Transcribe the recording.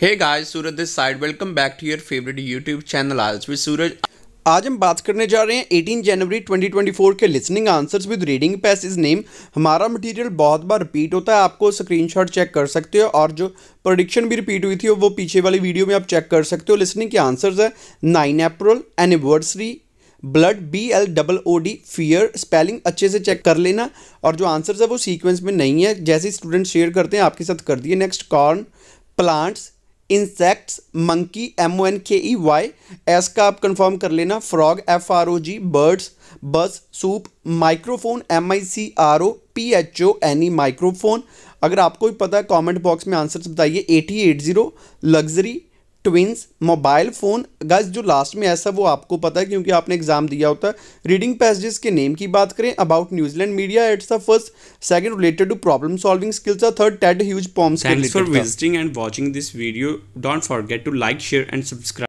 hey guys Suraj this side welcome back to your favourite YouTube channel आज भी सूरज आज हम बात करने जा रहे हैं 18 जनवरी 2024 के listening answers with reading passage name हमारा मटेरियल बहुत बार रिपीट होता है आपको स्क्रीनशॉट चेक कर सकते हो और जो प्रोडिक्शन भी रिपीट हुई थी वो पीछे वाली वीडियो में आप चेक कर सकते हो लिसनिंग के आंसर्स है nine April anniversary blood B L double O D fear spelling अच्छे से चेक कर लेना और जो आंसर्स है वो सीक्वेंस में नहीं है जैसे स्टूडेंट शेयर करते हैं आपके साथ कर दिए next corn plants insects monkey M O N K E Y S का आप कंफर्म कर लेना frog F R O G birds bus soup microphone M I C R O P H O N E microphone अगर आपको भी पता है comment box में आंसर्स बताइए eighty eight zero luxury twins mobile phone guys जो last में ऐसा वो आपको पता है क्योंकि आपने एग्जाम दिया होता है रीडिंग पैसेजेस के नेम की बात करें about New Zealand media एट्स the first second related to problem solving skills और third Ted Hughes पॉम्स thanks for visiting and watching this video don't forget to like share and subscribe